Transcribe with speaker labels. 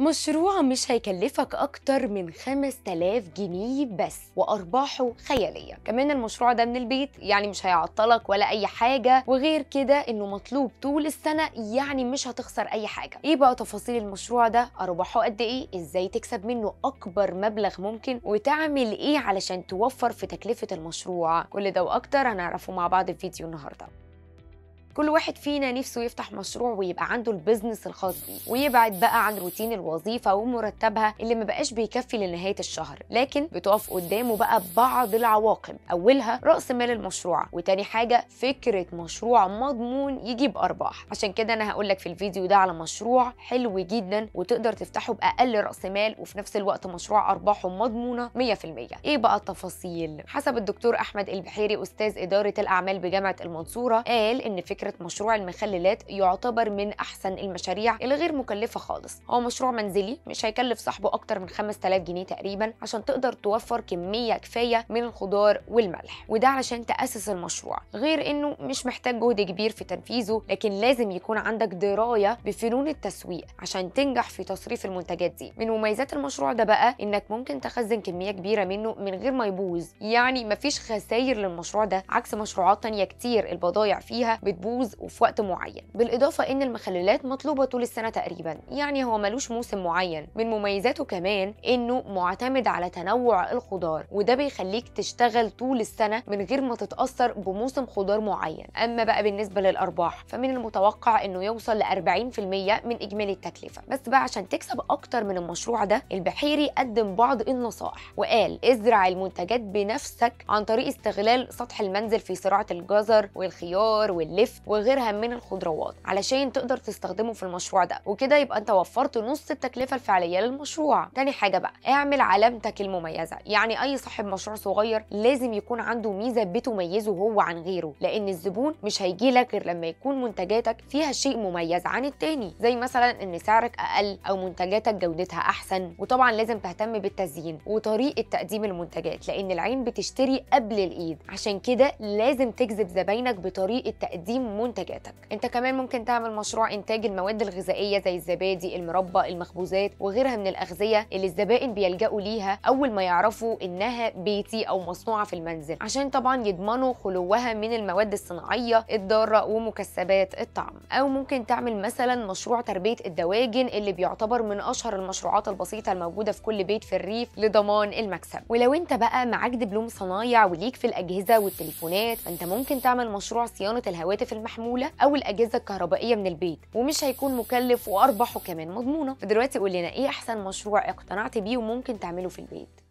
Speaker 1: مشروع مش هيكلفك أكتر من 5000 جنيه بس وأرباحه خيالية كمان المشروع ده من البيت يعني مش هيعطلك ولا أي حاجة وغير كده إنه مطلوب طول السنة يعني مش هتخسر أي حاجة إيه بقى تفاصيل المشروع ده أرباحه قد إيه إزاي تكسب منه أكبر مبلغ ممكن وتعمل إيه علشان توفر في تكلفة المشروع كل ده وأكتر هنعرفه مع بعض في فيديو النهاردة كل واحد فينا نفسه يفتح مشروع ويبقى عنده البيزنس الخاص بيه ويبعد بقى عن روتين الوظيفه ومرتبها اللي ما بقاش بيكفي لنهايه الشهر لكن بتقف قدامه بقى بعض العواقب اولها راس مال المشروع وتاني حاجه فكره مشروع مضمون يجيب ارباح عشان كده انا هقول لك في الفيديو ده على مشروع حلو جدا وتقدر تفتحه باقل راس مال وفي نفس الوقت مشروع ارباحه مضمونه 100% ايه بقى التفاصيل حسب الدكتور احمد البحيري استاذ اداره الاعمال بجامعه المنصوره قال ان فكره فكرة مشروع المخللات يعتبر من أحسن المشاريع اللي غير مكلفة خالص هو مشروع منزلي مش هيكلف صاحبه أكتر من 5000 جنيه تقريبا عشان تقدر توفر كمية كفاية من الخضار والملح وده علشان تأسس المشروع غير إنه مش محتاج جهد كبير في تنفيذه لكن لازم يكون عندك دراية بفنون التسويق عشان تنجح في تصريف المنتجات دي من مميزات المشروع ده بقى إنك ممكن تخزن كمية كبيرة منه من غير ما يبوظ يعني مفيش خساير للمشروع ده عكس مشروعات تانية كتير البضايع فيها بتبوظ بيبوظ وفي وقت معين بالإضافة إن المخللات مطلوبة طول السنة تقريبا يعني هو ملوش موسم معين من مميزاته كمان إنه معتمد على تنوع الخضار وده بيخليك تشتغل طول السنة من غير ما تتأثر بموسم خضار معين أما بقى بالنسبة للأرباح فمن المتوقع إنه يوصل ل 40% من إجمالي التكلفة بس بقى عشان تكسب أكتر من المشروع ده البحيري قدم بعض النصائح وقال ازرع المنتجات بنفسك عن طريق استغلال سطح المنزل في زراعة الجزر والخيار واللفت وغيرها من الخضروات علشان تقدر تستخدمه في المشروع ده وكده يبقى انت وفرت نص التكلفه الفعليه للمشروع تاني حاجه بقى اعمل علامتك المميزه يعني اي صاحب مشروع صغير لازم يكون عنده ميزه بتميزه هو عن غيره لان الزبون مش هيجي لك غير لما يكون منتجاتك فيها شيء مميز عن التاني زي مثلا ان سعرك اقل او منتجاتك جودتها احسن وطبعا لازم تهتم بالتزيين وطريقه تقديم المنتجات لان العين بتشتري قبل الايد عشان كده لازم تجذب زباينك بطريقه تقديم منتجاتك انت كمان ممكن تعمل مشروع انتاج المواد الغذائيه زي الزبادي المربى المخبوزات وغيرها من الاغذيه اللي الزبائن بيلجأوا ليها اول ما يعرفوا انها بيتي او مصنوعه في المنزل عشان طبعا يضمنوا خلوها من المواد الصناعيه الضاره ومكسبات الطعم او ممكن تعمل مثلا مشروع تربيه الدواجن اللي بيعتبر من اشهر المشروعات البسيطه الموجوده في كل بيت في الريف لضمان المكسب ولو انت بقى معاك دبلوم صنايع وليك في الاجهزه والتليفونات فانت ممكن تعمل مشروع صيانه الهواتف المحموله او الاجهزه الكهربائيه من البيت ومش هيكون مكلف واربحه كمان مضمونه فدلوقتي قول لنا ايه احسن مشروع اقتنعت بيه وممكن تعمله في البيت